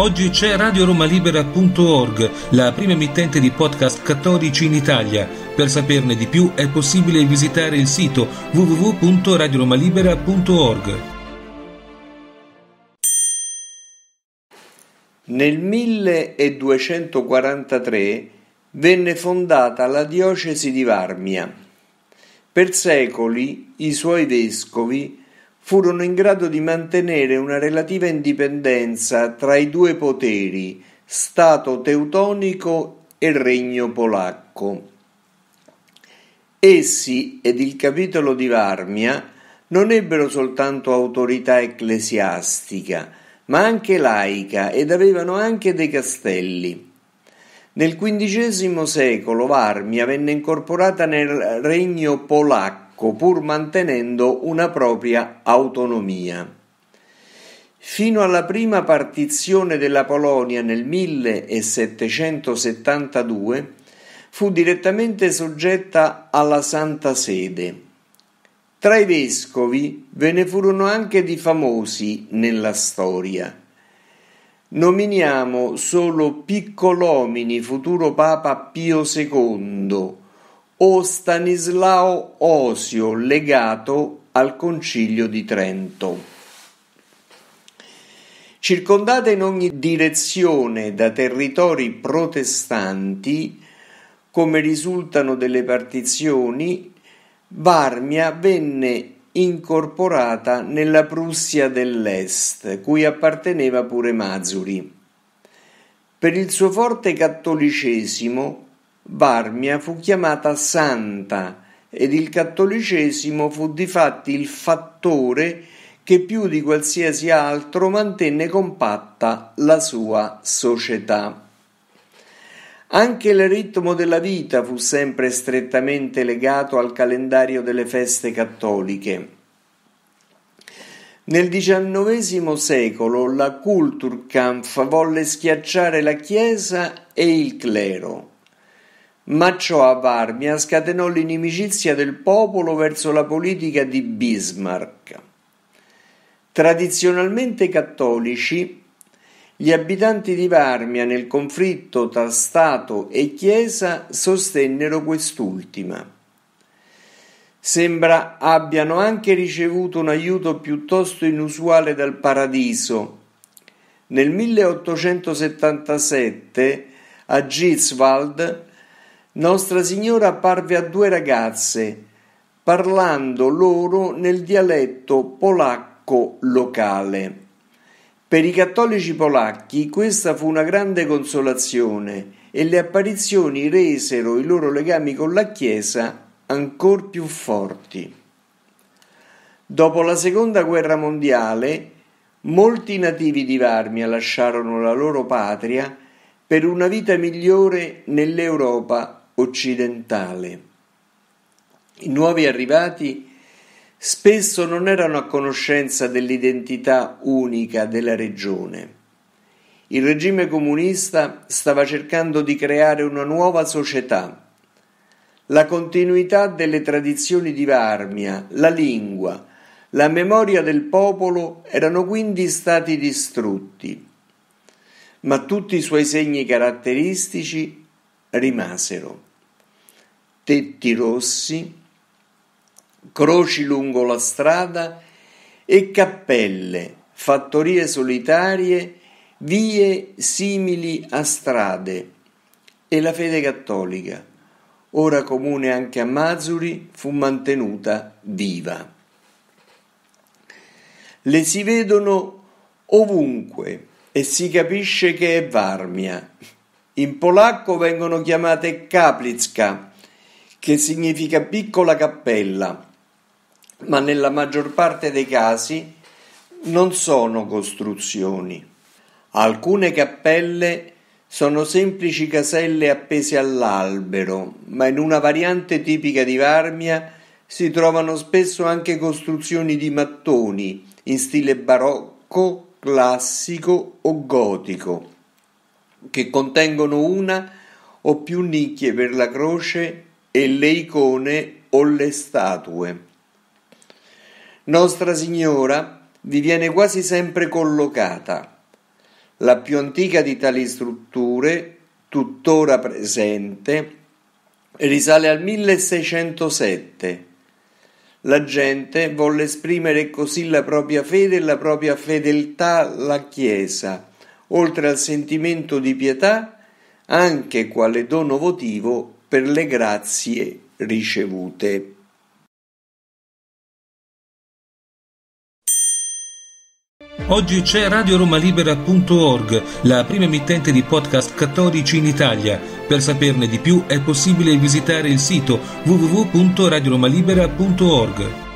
Oggi c'è radioromalibera.org, la prima emittente di podcast cattolici in Italia. Per saperne di più è possibile visitare il sito www.radioromalibera.org. Nel 1243 venne fondata la diocesi di Varmia. Per secoli i suoi vescovi furono in grado di mantenere una relativa indipendenza tra i due poteri, Stato teutonico e Regno polacco. Essi ed il capitolo di Varmia non ebbero soltanto autorità ecclesiastica, ma anche laica ed avevano anche dei castelli. Nel XV secolo Varmia venne incorporata nel regno polacco parco pur mantenendo una propria autonomia. Fino alla prima partizione della Polonia nel 1772 fu direttamente soggetta alla Santa Sede. Tra i vescovi ve ne furono anche di famosi nella storia. Nominiamo solo Piccolomini, futuro Papa Pio II, o Stanislao Osio legato al Concilio di Trento. Circondata in ogni direzione da territori protestanti, come risultano delle partizioni, Varmia venne incorporata nella Prussia dell'Est, cui apparteneva pure Mazuri. Per il suo forte cattolicesimo Varmia fu chiamata santa ed il cattolicesimo fu difatti il fattore che più di qualsiasi altro mantenne compatta la sua società. Anche il ritmo della vita fu sempre strettamente legato al calendario delle feste cattoliche. Nel XIX secolo la Kulturkampf volle schiacciare la Chiesa e il clero ma ciò a Varmia scatenò l'inimicizia del popolo verso la politica di Bismarck. Tradizionalmente cattolici, gli abitanti di Varmia nel conflitto tra Stato e Chiesa sostennero quest'ultima. Sembra abbiano anche ricevuto un aiuto piuttosto inusuale dal Paradiso. Nel 1877 a Giswald nostra Signora apparve a due ragazze, parlando loro nel dialetto polacco locale. Per i cattolici polacchi questa fu una grande consolazione e le apparizioni resero i loro legami con la Chiesa ancora più forti. Dopo la Seconda Guerra Mondiale, molti nativi di Varmia lasciarono la loro patria per una vita migliore nell'Europa occidentale. I nuovi arrivati spesso non erano a conoscenza dell'identità unica della regione. Il regime comunista stava cercando di creare una nuova società. La continuità delle tradizioni di Varmia, la lingua, la memoria del popolo erano quindi stati distrutti. Ma tutti i suoi segni caratteristici rimasero tetti rossi, croci lungo la strada e cappelle, fattorie solitarie, vie simili a strade e la fede cattolica, ora comune anche a Mazuri, fu mantenuta viva. Le si vedono ovunque e si capisce che è Varmia, in polacco vengono chiamate kapliczka, che significa piccola cappella, ma nella maggior parte dei casi non sono costruzioni. Alcune cappelle sono semplici caselle appese all'albero, ma in una variante tipica di Varmia si trovano spesso anche costruzioni di mattoni in stile barocco, classico o gotico che contengono una o più nicchie per la croce e le icone o le statue. Nostra Signora vi viene quasi sempre collocata. La più antica di tali strutture, tuttora presente, risale al 1607. La gente volle esprimere così la propria fede e la propria fedeltà alla Chiesa oltre al sentimento di pietà, anche quale dono votivo per le grazie ricevute. Oggi c'è radioromalibera.org, la prima emittente di podcast cattolici in Italia. Per saperne di più è possibile visitare il sito www.radioromalibera.org.